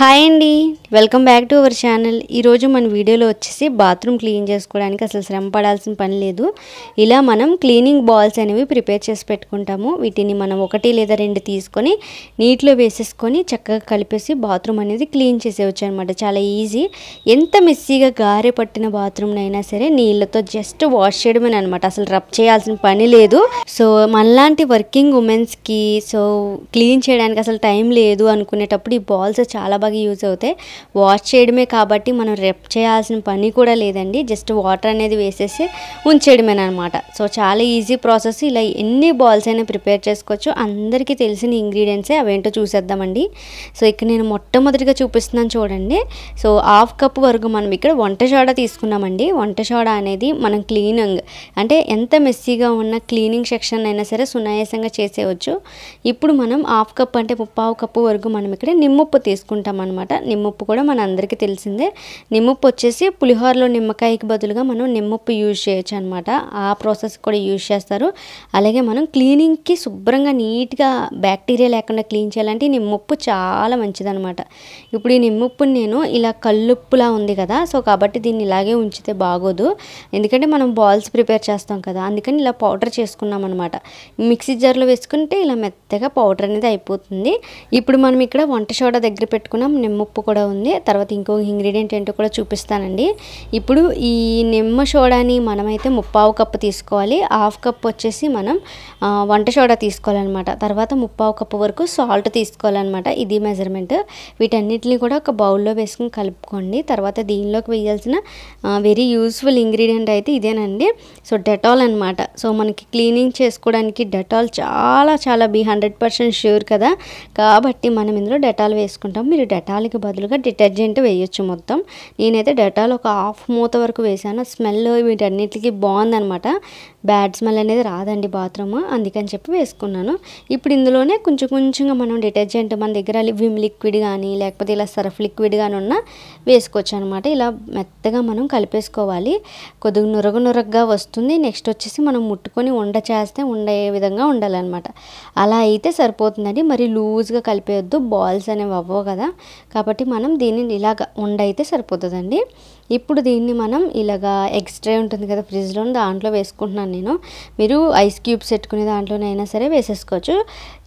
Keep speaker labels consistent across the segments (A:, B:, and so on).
A: hi అండి welcome back to our channel ఈరోజు మన వీడియోలో వచ్చేసి బాత్రూమ్ క్లీన్ చేసుకోవడానికి అసలు శ్రమ పడాల్సిన పని లేదు ఇలా మనం క్లీనింగ్ బాల్స్ అనేవి ప్రిపేర్ చేసి పెట్టుకుంటాము వీటిని మనం ఒకటి లేదా రెండు తీసుకొని నీటిలో వేసేసుకొని చక్కగా కలిపేసి బాత్రూమ్ అనేది క్లీన్ చేసేవచ్చు అనమాట చాలా ఈజీ ఎంత మెస్సీగా గారె పట్టిన బాత్రూమ్నైనా సరే నీళ్ళతో జస్ట్ వాష్ చేయడమే అనమాట అసలు రబ్ చేయాల్సిన పని లేదు సో మనలాంటి వర్కింగ్ ఉమెన్స్కి సో క్లీన్ చేయడానికి అసలు టైం లేదు అనుకునేటప్పుడు ఈ బాల్స్ చాలా బాగా యూజ్ అవుతాయి వాష్ చేయడమే కాబట్టి మనం రెప్ చేయాల్సిన పని కూడా లేదండి జస్ట్ వాటర్ అనేది వేసేసి ఉంచేయడమే అనమాట సో చాలా ఈజీ ప్రాసెస్ ఇలా ఎన్ని బాల్స్ అయినా ప్రిపేర్ చేసుకోవచ్చు అందరికీ తెలిసిన ఇంగ్రీడియంట్సే అవేంటో చూసేద్దామండి సో ఇక్కడ నేను మొట్టమొదటిగా చూపిస్తున్నాను చూడండి సో హాఫ్ కప్ వరకు మనం ఇక్కడ వంట షోడా తీసుకున్నామండి వంట షోడా అనేది మనం క్లీనింగ్ అంటే ఎంత మెస్సీగా ఉన్న క్లీనింగ్ సెక్షన్ అయినా సరే సునాయాసంగా చేసేవచ్చు ఇప్పుడు మనం హాఫ్ కప్ అంటే ముప్పావు కప్పు వరకు మనం ఇక్కడ నిమ్మప్పు తీసుకుంటాం అనమాట నిమ్మప్పు కూడా మన అందరికీ తెలిసిందే నిమ్మప్పు వచ్చేసి పులిహోరలో నిమ్మకాయకి బదులుగా మనం నిమ్మప్పు యూజ్ చేయొచ్చు అనమాట ఆ ప్రాసెస్ కూడా యూజ్ చేస్తారు అలాగే మనం క్లీనింగ్కి శుభ్రంగా నీట్గా బ్యాక్టీరియా లేకుండా క్లీన్ చేయాలంటే ఈ నిమ్మప్పు చాలా మంచిదనమాట ఇప్పుడు ఈ నిమ్మప్పుని నేను ఇలా కల్లుప్పులా ఉంది కదా సో కాబట్టి దీన్ని ఇలాగే ఉంచితే బాగోదు ఎందుకంటే మనం బాల్స్ ప్రిపేర్ చేస్తాం కదా అందుకని ఇలా పౌడర్ చేసుకున్నాం అనమాట మిక్సీ జార్లో వేసుకుంటే ఇలా మెత్తగా పౌడర్ అనేది అయిపోతుంది ఇప్పుడు మనం ఇక్కడ వంట సోడా దగ్గర పెట్టుకున్న నిమ్మ నిమ్మప్పు కూడా ఉంది తర్వాత ఇంకో ఇంగ్రీడియంట్ ఏంటో కూడా చూపిస్తానండి ఇప్పుడు ఈ నిమ్మ సోడాని మనమైతే ముప్పావు కప్పు తీసుకోవాలి హాఫ్ కప్ వచ్చేసి మనం వంట సోడా తీసుకోవాలన్నమాట తర్వాత ముప్పావు కప్పు వరకు సాల్ట్ తీసుకోవాలన్నమాట ఇది మెజర్మెంట్ వీటన్నిటిని కూడా ఒక బౌల్లో వేసుకుని కలుపుకోండి తర్వాత దీనిలోకి వేయాల్సిన వెరీ యూస్ఫుల్ ఇంగ్రీడియంట్ అయితే ఇదేనండి సో డెటాల్ అనమాట సో మనకి క్లీనింగ్ చేసుకోవడానికి డెటాల్ చాలా చాలా బి హండ్రెడ్ పర్సెంట్ ష్యూర్ కదా కాబట్టి మనం ఇందులో డెటాల్ వేసుకుంటాం మీరు డెటాల్కి బదులుగా డిటర్జెంట్ వేయొచ్చు మొత్తం నేనైతే డెటాల్ ఒక హాఫ్ మూత వరకు వేసాను స్మెల్ వీటన్నిటికీ బాగుందనమాట బ్యాడ్ స్మెల్ అనేది రాదండి బాత్రూమ్ అందుకని చెప్పి వేసుకున్నాను ఇప్పుడు ఇందులోనే కొంచెం కొంచెంగా మనం డిటర్జెంట్ మన దగ్గర విమ్ లిక్విడ్ కానీ లేకపోతే ఇలా సర్ఫ్ లిక్విడ్ కానీ ఉన్నా వేసుకోవచ్చు అనమాట ఇలా మెత్తగా మనం కలిపేసుకోవాలి కొద్దిగా నురగ నురగగా వస్తుంది నెక్స్ట్ వచ్చేసి మనం ముట్టుకొని ఉండ చేస్తే ఉండే విధంగా ఉండాలన్నమాట అలా అయితే సరిపోతుందండి మరి లూజ్గా కలిపేయొద్దు బాల్స్ అనేవి అవ్వవు కదా కాబట్టి మనం దీనిని ఇలాగ అయితే సరిపోతుందండి ఇప్పుడు దీన్ని మనం ఇలాగా ఎక్స్ట్రా ఉంటుంది కదా ఫ్రిడ్జ్లో దాంట్లో వేసుకుంటున్నాను నేను మీరు ఐస్ క్యూబ్స్ పెట్టుకునే దాంట్లోనైనా సరే వేసేసుకోవచ్చు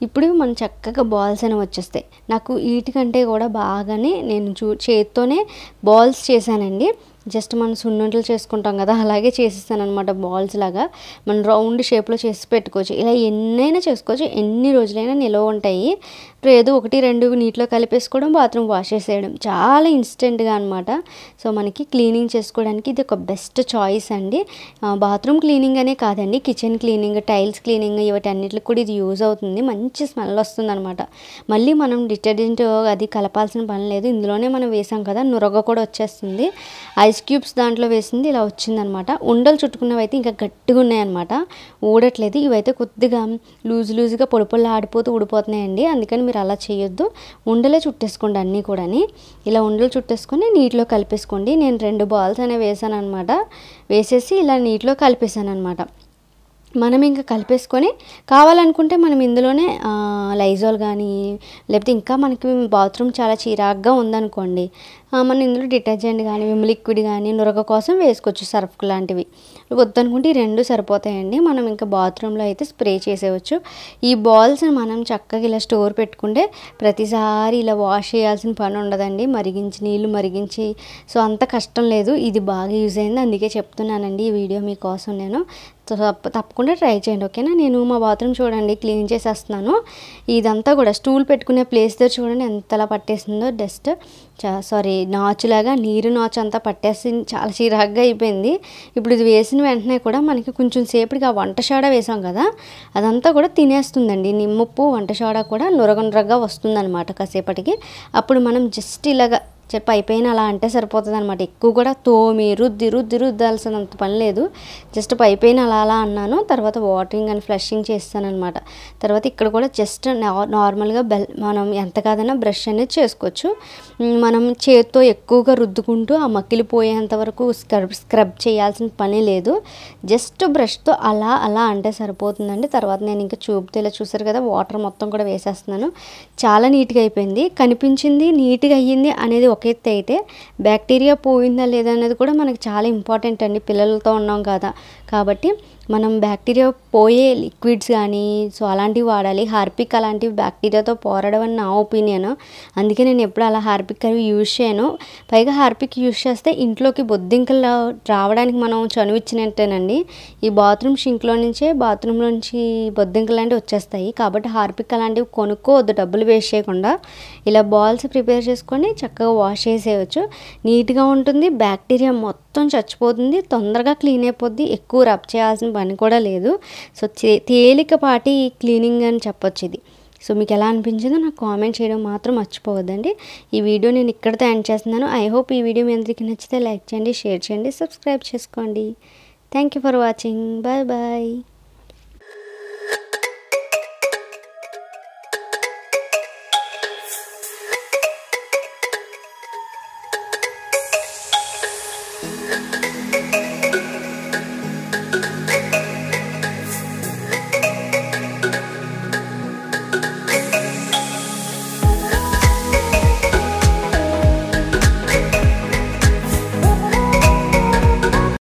A: ఇప్పుడు మనం చక్కగా బాల్స్ అని వచ్చేస్తాయి నాకు వీటికంటే కూడా బాగానే నేను చూ చేత్తోనే బాల్స్ చేశానండి జస్ట్ మనం సున్నుండలు చేసుకుంటాం కదా అలాగే చేసేస్తాను అనమాట బాల్స్ లాగా మనం రౌండ్ షేప్లో చేసి పెట్టుకోవచ్చు ఇలా ఎన్నైనా చేసుకోవచ్చు ఎన్ని రోజులైనా నిలవ ఉంటాయి ఏదో ఒకటి రెండు నీటిలో కలిపేసుకోవడం బాత్రూమ్ వాష్ చేసేయడం చాలా ఇన్స్టెంట్గా అనమాట సో మనకి క్లీనింగ్ చేసుకోవడానికి ఇది ఒక బెస్ట్ చాయిస్ అండి బాత్రూమ్ క్లీనింగ్ అనే కాదండి కిచెన్ క్లీనింగ్ టైల్స్ క్లీనింగ్ ఇవటన్నిటికి కూడా ఇది యూజ్ అవుతుంది మంచి స్మెల్ వస్తుంది అనమాట మళ్ళీ మనం డిటర్జెంట్ అది కలపాల్సిన పని లేదు ఇందులోనే మనం వేసాం కదా నురగ కూడా వచ్చేస్తుంది ఐస్ ఐస్ క్యూబ్స్ దాంట్లో వేసింది ఇలా వచ్చిందనమాట ఉండలు చుట్టుకున్నవి అయితే ఇంకా గట్టిగా ఉన్నాయన్నమాట ఊడట్లేదు ఇవైతే కొద్దిగా లూజ్ లూజ్గా పొడిపొల్ల ఆడిపోతూ ఊడిపోతున్నాయండి అందుకని మీరు అలా చేయొద్దు ఉండలే చుట్టేసుకోండి అన్నీ కూడాని ఇలా ఉండలు చుట్టేసుకొని నీటిలో కలిపేసుకోండి నేను రెండు బాల్స్ అనేవి వేసాను అనమాట వేసేసి ఇలా నీటిలో కలిపేశాను అనమాట మనం ఇంకా కలిపేసుకొని కావాలనుకుంటే మనం ఇందులోనే లైజాల్ కానీ లేకపోతే ఇంకా మనకి బాత్రూమ్ చాలా చిరాగ్గా ఉందనుకోండి మనం ఇందులో డిటర్జెంట్ కానీ విమ్ లిక్విడ్ కానీ నురగ కోసం వేసుకోవచ్చు సర్ఫ్ లాంటివి వద్దనుకుంటే ఈ రెండు సరిపోతాయండి మనం ఇంకా బాత్రూంలో అయితే స్ప్రే చేసేవచ్చు ఈ బాల్స్ మనం చక్కగా ఇలా స్టోర్ పెట్టుకుంటే ప్రతిసారి ఇలా వాష్ చేయాల్సిన పని ఉండదండి మరిగించి నీళ్ళు మరిగించి సో అంత కష్టం లేదు ఇది బాగా యూజ్ అయింది అందుకే చెప్తున్నానండి ఈ వీడియో మీకోసం నేను తప్పకుండా ట్రై చేయండి ఓకేనా నేను మా బాత్రూమ్ చూడండి క్లీన్ చేసేస్తున్నాను ఇదంతా కూడా స్టూల్ పెట్టుకునే ప్లేస్ దగ్గర చూడండి ఎంతలా పట్టేసిందో డస్ట్ సారీ నాచులాగా నీరు నాచు అంతా పట్టేసి చాలా చిరాగ్గా అయిపోయింది ఇప్పుడు ఇది వేసిన వెంటనే కూడా మనకి కొంచెం సేపటికి ఆ వంట సోడా వేసాం కదా అదంతా కూడా తినేస్తుందండి నిమ్మప్పు వంట సోడా కూడా నురగనురగా వస్తుందన్నమాట కాసేపటికి అప్పుడు మనం జస్ట్ ఇలాగ చెప్పి పైపైన అలా అంటే సరిపోతుంది అనమాట ఎక్కువ కూడా తోమి రుద్ది రుద్ది రుద్దాల్సినంత పని లేదు జస్ట్ పైపైన అలా అలా అన్నాను తర్వాత వాటరింగ్ అండ్ ఫ్లషింగ్ చేస్తానమాట తర్వాత ఇక్కడ కూడా జస్ట్ నార్మల్గా బెల్ మనం ఎంత కాదన్నా బ్రష్ అనేది చేసుకోవచ్చు మనం చేతితో ఎక్కువగా రుద్దుకుంటూ ఆ మక్కిలిపోయేంత వరకు స్క్రబ్ స్క్రబ్ చేయాల్సిన పని లేదు జస్ట్ బ్రష్తో అలా అలా అంటే సరిపోతుందండి తర్వాత నేను ఇంకా చూపుతో ఇలా చూసారు కదా వాటర్ మొత్తం కూడా వేసేస్తున్నాను చాలా నీట్గా అయిపోయింది కనిపించింది నీట్గా అయ్యింది అనేది ఒక ఎత్తు అయితే బ్యాక్టీరియా పోయిందా లేదా అనేది కూడా మనకి చాలా ఇంపార్టెంట్ అండి పిల్లలతో ఉన్నాం కదా కాబట్టి మనం బ్యాక్టీరియా పోయే లిక్విడ్స్ కానీ సో అలాంటివి వాడాలి హార్పిక్ అలాంటివి బ్యాక్టీరియాతో పోరాడడం అని నా ఒపీనియన్ అందుకే నేను ఎప్పుడు అలా హార్పిక్ అవి యూజ్ చేయను పైగా హార్పిక్ యూజ్ చేస్తే ఇంట్లోకి బొద్దింకలు రావడానికి మనం చనువిచ్చినట్టేనండి ఇచ్చినట్టేనండి ఈ బాత్రూమ్ షింక్లో నుంచే బాత్రూంలో నుంచి బొద్దింకలు లాంటివి వచ్చేస్తాయి కాబట్టి హార్పిక్ అలాంటివి కొనుక్కోవద్దు డబ్బులు వేస్ట్ చేయకుండా ఇలా బాల్స్ ప్రిపేర్ చేసుకొని చక్కగా వాష్ చేసేయచ్చు నీట్గా ఉంటుంది బ్యాక్టీరియా మొత్తం చచ్చిపోతుంది తొందరగా క్లీన్ అయిపోద్ది ఎక్కువ ఎక్కువ రబ్ చేయాల్సిన పని కూడా లేదు సో తేలికపాటి క్లీనింగ్ అని చెప్పొచ్చు ఇది సో మీకు ఎలా అనిపించిందో నాకు కామెంట్ చేయడం మాత్రం మర్చిపోవద్దండి ఈ వీడియో నేను ఇక్కడితో ఎండ్ చేస్తున్నాను ఐ హోప్ ఈ వీడియో మీ అందరికీ నచ్చితే లైక్ చేయండి షేర్ చేయండి సబ్స్క్రైబ్ చేసుకోండి thank you for watching bye bye